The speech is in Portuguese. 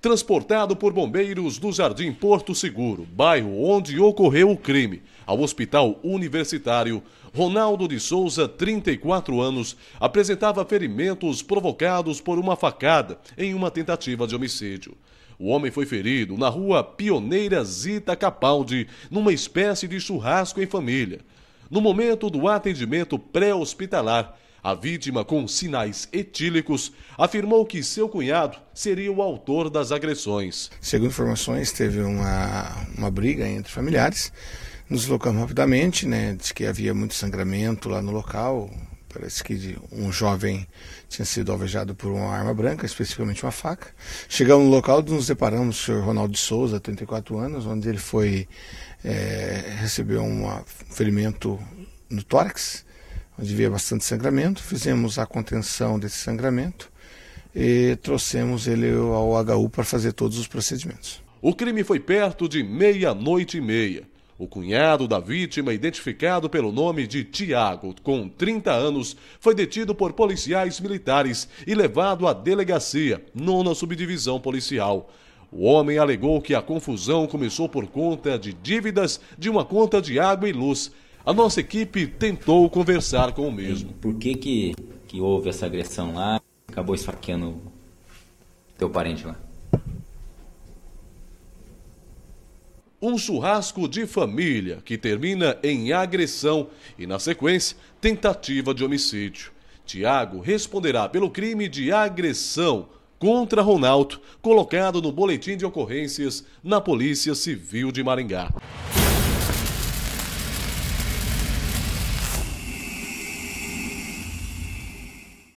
transportado por bombeiros do Jardim Porto Seguro, bairro onde ocorreu o crime, ao Hospital Universitário. Ronaldo de Souza, 34 anos, apresentava ferimentos provocados por uma facada em uma tentativa de homicídio. O homem foi ferido na rua Pioneira Zita Capaldi, numa espécie de churrasco em família. No momento do atendimento pré-hospitalar, a vítima, com sinais etílicos, afirmou que seu cunhado seria o autor das agressões. Segundo informações, teve uma, uma briga entre familiares. Nos deslocamos rapidamente, né? Diz que havia muito sangramento lá no local. Parece que um jovem tinha sido alvejado por uma arma branca, especificamente uma faca. Chegamos no local, nos deparamos com o senhor Ronaldo de Souza, 34 anos, onde ele foi é, eh, recebeu um ferimento no tórax havia bastante sangramento, fizemos a contenção desse sangramento e trouxemos ele ao HU para fazer todos os procedimentos. O crime foi perto de meia-noite e meia. O cunhado da vítima, identificado pelo nome de Tiago, com 30 anos, foi detido por policiais militares e levado à delegacia, nona subdivisão policial. O homem alegou que a confusão começou por conta de dívidas de uma conta de água e luz a nossa equipe tentou conversar com o mesmo. Por que que, que houve essa agressão lá? Acabou esfaqueando teu parente lá. um churrasco de família que termina em agressão e, na sequência, tentativa de homicídio. Tiago responderá pelo crime de agressão contra Ronaldo, colocado no boletim de ocorrências na Polícia Civil de Maringá.